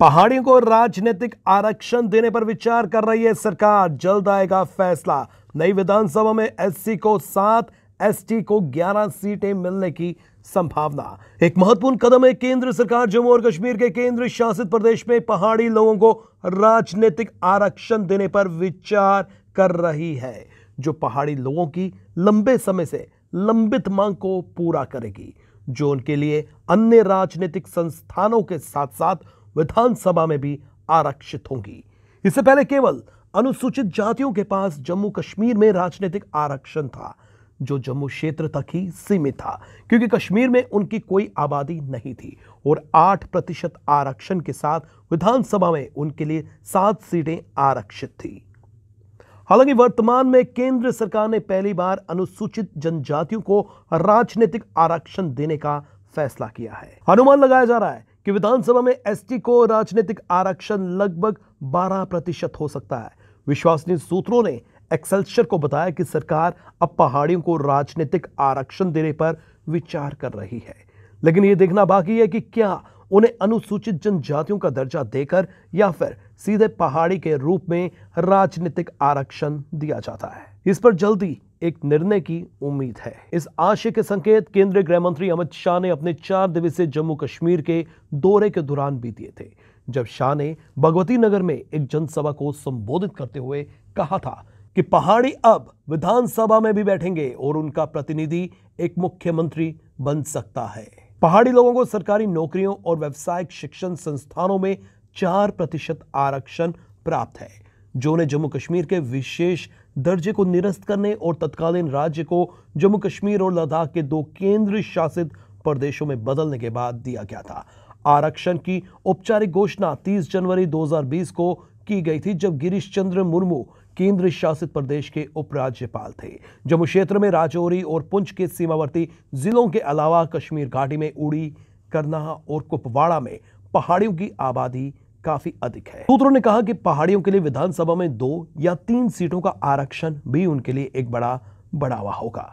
पहाड़ियों को राजनीतिक आरक्षण देने पर विचार कर रही है सरकार जल्द आएगा फैसला नई विधानसभा में एससी को सात एसटी को ग्यारह सीटें मिलने की संभावना एक महत्वपूर्ण कदम है केंद्र सरकार जम्मू और कश्मीर के केंद्र शासित प्रदेश में पहाड़ी लोगों को राजनीतिक आरक्षण देने पर विचार कर रही है जो पहाड़ी लोगों की लंबे समय से लंबित मांग को पूरा करेगी जो उनके लिए अन्य राजनीतिक संस्थानों के साथ साथ विधानसभा में भी आरक्षित होंगी इससे पहले केवल अनुसूचित जातियों के पास जम्मू कश्मीर में राजनीतिक आरक्षण था जो जम्मू क्षेत्र तक ही सीमित था क्योंकि कश्मीर में उनकी कोई आबादी नहीं थी और 8 प्रतिशत आरक्षण के साथ विधानसभा में उनके लिए सात सीटें आरक्षित थी हालांकि वर्तमान में केंद्र सरकार ने पहली बार अनुसूचित जनजातियों को राजनीतिक आरक्षण देने का फैसला किया है अनुमान लगाया जा रहा है कि विधानसभा में एसटी को राजनीतिक आरक्षण लगभग 12 प्रतिशत हो सकता है विश्वसनीय सूत्रों ने एक्सेल्शर को बताया कि सरकार अब पहाड़ियों को राजनीतिक आरक्षण देने पर विचार कर रही है लेकिन यह देखना बाकी है कि क्या उन्हें अनुसूचित जनजातियों का दर्जा देकर या फिर सीधे पहाड़ी के रूप में राजनीतिक आरक्षण दिया जाता है इस पर जल्दी एक निर्णय की उम्मीद है इस आशय के संकेत केंद्रीय गृह मंत्री अमित शाह ने अपने चार दिवसीय जम्मू कश्मीर के दौरे के दौरान भी दिए थे जब शाह ने भगवती नगर में एक जनसभा को संबोधित करते हुए कहा था कि पहाड़ी अब विधानसभा में भी बैठेंगे और उनका प्रतिनिधि एक मुख्यमंत्री बन सकता है पहाड़ी लोगों को सरकारी नौकरियों और व्यावसायिक शिक्षण संस्थानों में चार प्रतिशत आरक्षण प्राप्त है जो ने जम्मू कश्मीर के विशेष दर्जे को निरस्त करने और तत्कालीन राज्य को जम्मू कश्मीर और लद्दाख के दो केंद्र शासित प्रदेशों में बदलने के बाद दिया गया था आरक्षण की औपचारिक घोषणा 30 जनवरी 2020 को की गई थी जब गिरीश चंद्र मुर्मू केंद्र शासित प्रदेश के उपराज्यपाल थे जम्मू क्षेत्र में राजौरी और पुंछ के सीमावर्ती जिलों के अलावा कश्मीर घाटी में उड़ी करनाहा और कुपवाड़ा में पहाड़ियों की आबादी काफी अधिक है सूत्रों ने कहा कि पहाड़ियों के लिए विधानसभा में दो या तीन सीटों का आरक्षण भी उनके लिए एक बड़ा बढ़ावा होगा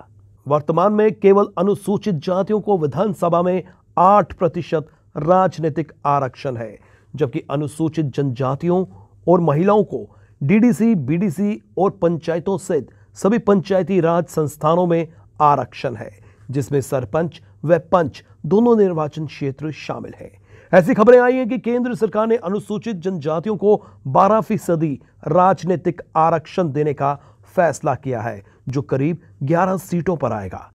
वर्तमान में केवल अनुसूचित जातियों को विधानसभा में आठ प्रतिशत राजनीतिक आरक्षण है जबकि अनुसूचित जनजातियों और महिलाओं को डीडीसी बीडीसी और पंचायतों सहित सभी पंचायती राज संस्थानों में आरक्षण है जिसमें सरपंच व पंच दोनों निर्वाचन क्षेत्र शामिल हैं ऐसी खबरें आई हैं कि केंद्र सरकार ने अनुसूचित जनजातियों को बारह फीसदी राजनीतिक आरक्षण देने का फैसला किया है जो करीब 11 सीटों पर आएगा